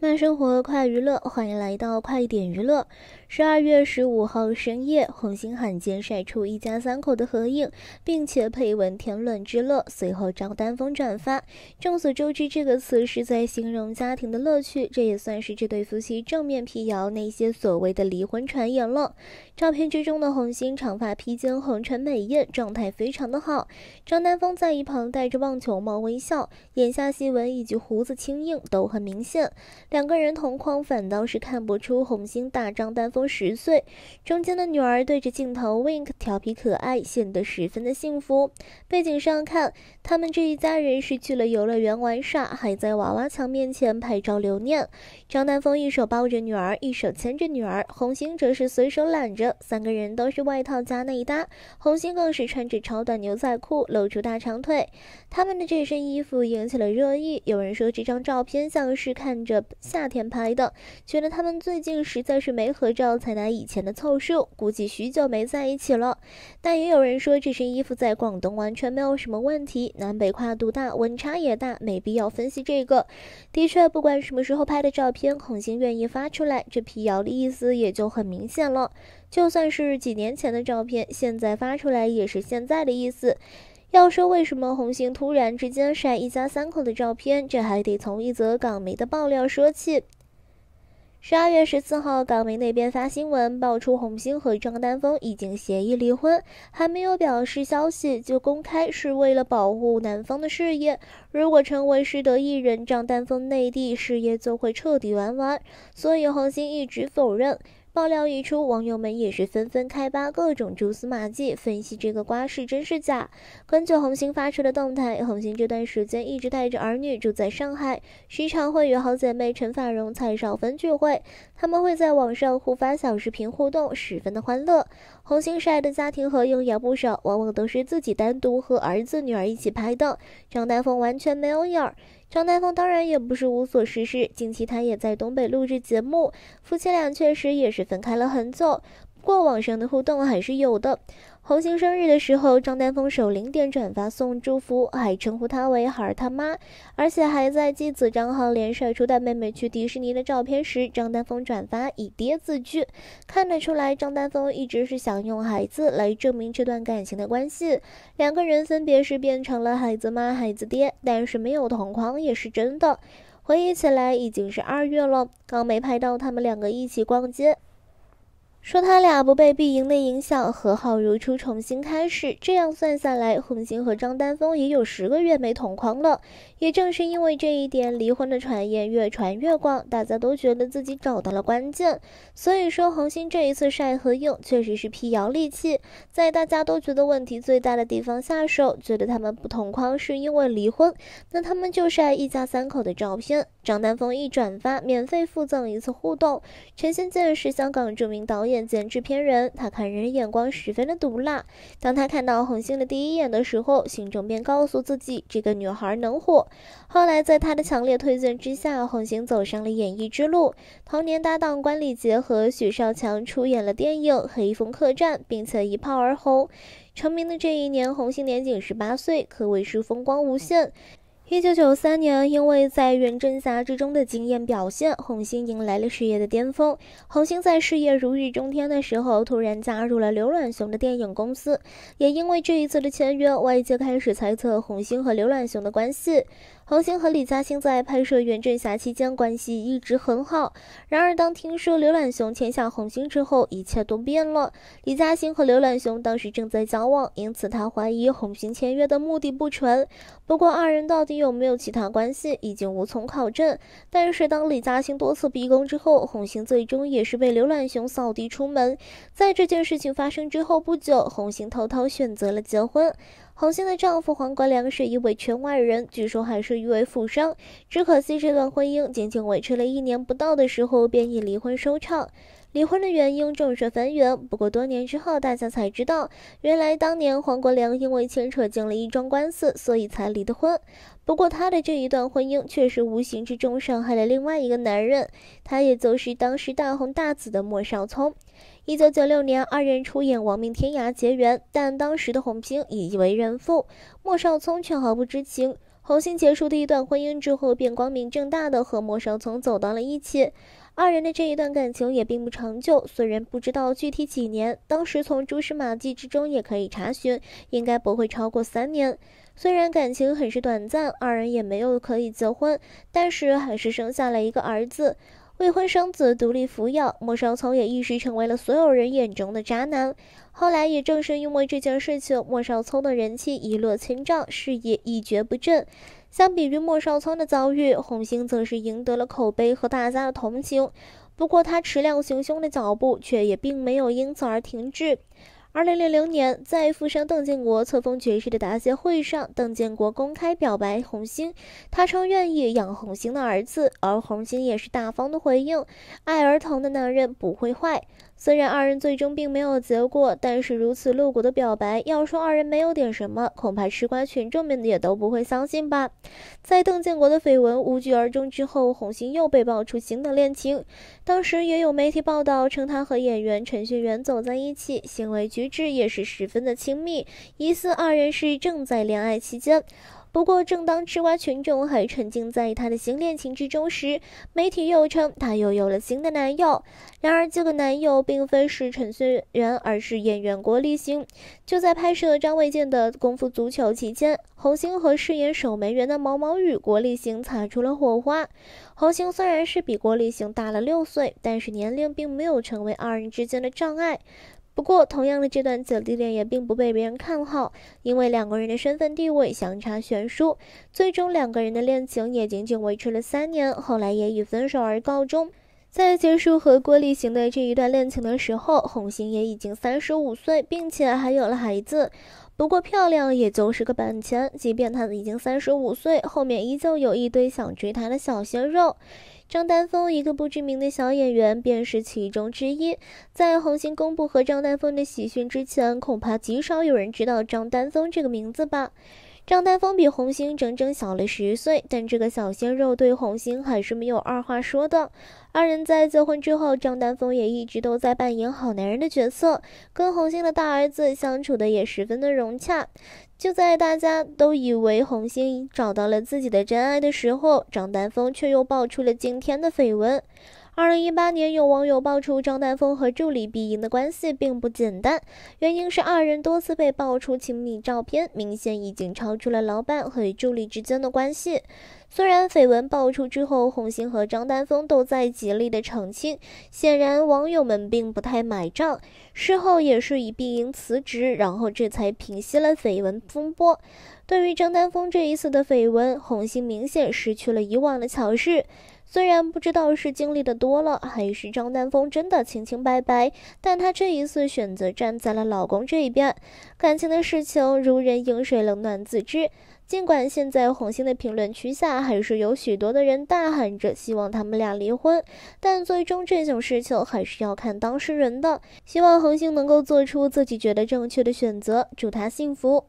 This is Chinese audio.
慢生活，快娱乐，欢迎来到快点娱乐。十二月十五号深夜，红星罕见晒出一家三口的合影，并且配文“天伦之乐”，随后张丹峰转发。众所周知，这个词是在形容家庭的乐趣，这也算是这对夫妻正面辟谣那些所谓的离婚传言了。照片之中的红星长发披肩，红唇美艳，状态非常的好。张丹峰在一旁戴着棒球帽微笑，眼下细纹以及胡子轻硬都很明显。两个人同框反倒是看不出红星大张丹峰。十岁中间的女儿对着镜头 wink，调皮可爱，显得十分的幸福。背景上看，他们这一家人是去了游乐园玩耍，还在娃娃墙面前拍照留念。张丹峰一手抱着女儿，一手牵着女儿，红星则是随手揽着，三个人都是外套加内搭，红星更是穿着超短牛仔裤，露出大长腿。他们的这身衣服引起了热议，有人说这张照片像是看着夏天拍的，觉得他们最近实在是没合照。才拿以前的凑数，估计许久没在一起了。但也有人说，这身衣服在广东完全没有什么问题，南北跨度大，温差也大，没必要分析这个。的确，不管什么时候拍的照片，红星愿意发出来，这辟谣的意思也就很明显了。就算是几年前的照片，现在发出来也是现在的意思。要说为什么红星突然之间晒一家三口的照片，这还得从一则港媒的爆料说起。十二月十四号，港媒那边发新闻，爆出红星和张丹峰已经协议离婚，还没有表示消息就公开，是为了保护男方的事业。如果成为失德艺人，张丹峰内地事业就会彻底完完。所以，红星一直否认。爆料一出，网友们也是纷纷开扒各种蛛丝马迹，分析这个瓜是真是假。根据红星发出的动态，红星这段时间一直带着儿女住在上海，时常会与好姐妹陈法蓉、蔡少芬聚会。他们会在网上互发小视频互动，十分的欢乐。红星晒的家庭合影也不少，往往都是自己单独和儿子女儿一起拍的，张丹峰完全没有影儿。张丹峰当然也不是无所事事，近期他也在东北录制节目。夫妻俩确实也是分开了很久。过往上的互动还是有的。红星生日的时候，张丹峰守零点转发送祝福，还称呼他为孩儿他妈。而且还在继子张浩莲晒出带妹妹去迪士尼的照片时，张丹峰转发以爹自居。看得出来，张丹峰一直是想用孩子来证明这段感情的关系。两个人分别是变成了孩子妈、孩子爹，但是没有同框也是真的。回忆起来已经是二月了，刚没拍到他们两个一起逛街。说他俩不被碧莹的影响，和好如初，重新开始。这样算下来，红星和张丹峰也有十个月没同框了。也正是因为这一点，离婚的传言越传越广，大家都觉得自己找到了关键。所以说，红星这一次晒合影，确实是辟谣利器，在大家都觉得问题最大的地方下手，觉得他们不同框是因为离婚，那他们就晒一家三口的照片。张丹峰一转发，免费附赠一次互动。陈星剑是香港著名导演兼制片人，他看人眼光十分的毒辣。当他看到红星的第一眼的时候，心中便告诉自己，这个女孩能火。后来在他的强烈推荐之下，红星走上了演艺之路。同年，搭档关礼杰和许绍强出演了电影《黑风客栈》，并且一炮而红。成名的这一年，红星年仅十八岁，可谓是风光无限。一九九三年，因为在《原真侠》之中的惊艳表现，红星迎来了事业的巅峰。红星在事业如日中天的时候，突然加入了刘銮雄的电影公司，也因为这一次的签约，外界开始猜测红星和刘銮雄的关系。红星和李嘉欣在拍摄《袁振侠》期间关系一直很好。然而，当听说刘銮雄签下红星之后，一切都变了。李嘉欣和刘銮雄当时正在交往，因此他怀疑红星签约的目的不纯。不过，二人到底有没有其他关系，已经无从考证。但是，当李嘉欣多次逼宫之后，红星最终也是被刘銮雄扫地出门。在这件事情发生之后不久，红星偷偷选择了结婚。红星的丈夫黄国良是一位圈外人，据说还是一位富商。只可惜这段婚姻仅仅维持了一年不到的时候，便以离婚收场。离婚的原因众说纷纭，不过多年之后，大家才知道，原来当年黄国良因为牵扯进了一桩官司，所以才离的婚。不过他的这一段婚姻却是无形之中伤害了另外一个男人，他也就是当时大红大紫的莫少聪。一九九六年，二人出演《亡命天涯》结缘，但当时的洪星已为人父，莫少聪却毫不知情。洪兴结束第一段婚姻之后，便光明正大的和莫少聪走到了一起。二人的这一段感情也并不长久，虽然不知道具体几年，当时从蛛丝马迹之中也可以查询，应该不会超过三年。虽然感情很是短暂，二人也没有可以结婚，但是还是生下了一个儿子。未婚生子，独立抚养，莫少聪也一时成为了所有人眼中的渣男。后来也正是因为这件事情，莫少聪的人气一落千丈，事业一蹶不振。相比于莫少聪的遭遇，红星则是赢得了口碑和大家的同情。不过，他持量行凶的脚步却也并没有因此而停滞。二零零零年，在富商邓建国册封爵士的答谢会上，邓建国公开表白红星，他称愿意养红星的儿子，而红星也是大方的回应：“爱儿童的男人不会坏。”虽然二人最终并没有结果，但是如此露骨的表白，要说二人没有点什么，恐怕吃瓜群众们也都不会相信吧。在邓建国的绯闻无疾而终之后，红星又被爆出新的恋情。当时也有媒体报道称，他和演员陈学元走在一起，行为举止也是十分的亲密，疑似二人是正在恋爱期间。不过，正当吃瓜群众还沉浸在她的新恋情之中时，媒体又称她又有了新的男友。然而，这个男友并非是陈学仁，而是演员郭立行。就在拍摄张卫健的《功夫足球》期间，红星和饰演守门员的毛毛雨郭立行擦出了火花。红星虽然是比郭立行大了六岁，但是年龄并没有成为二人之间的障碍。不过，同样的这段姐弟恋也并不被别人看好，因为两个人的身份地位相差悬殊，最终两个人的恋情也仅仅维持了三年，后来也以分手而告终。在结束和郭立行的这一段恋情的时候，红星也已经三十五岁，并且还有了孩子。不过漂亮也就是个本钱，即便她已经三十五岁，后面依旧有一堆想追她的小鲜肉。张丹峰，一个不知名的小演员，便是其中之一。在红星公布和张丹峰的喜讯之前，恐怕极少有人知道张丹峰这个名字吧。张丹峰比红星整整小了十岁，但这个小鲜肉对红星还是没有二话说的。二人在结婚之后，张丹峰也一直都在扮演好男人的角色，跟红星的大儿子相处的也十分的融洽。就在大家都以为红星找到了自己的真爱的时候，张丹峰却又爆出了惊天的绯闻。二零一八年，有网友爆出张丹峰和助理毕莹的关系并不简单，原因是二人多次被爆出亲密照片，明显已经超出了老板和助理之间的关系。虽然绯闻爆出之后，红星和张丹峰都在极力的澄清，显然网友们并不太买账。事后也是以毕莹辞职，然后这才平息了绯闻风波。对于张丹峰这一次的绯闻，红星明显失去了以往的强势。虽然不知道是经历的多了，还是张丹峰真的清清白白，但她这一次选择站在了老公这一边。感情的事情如人饮水，冷暖自知。尽管现在红星的评论区下还是有许多的人大喊着希望他们俩离婚，但最终这种事情还是要看当事人的。希望恒星能够做出自己觉得正确的选择，祝他幸福。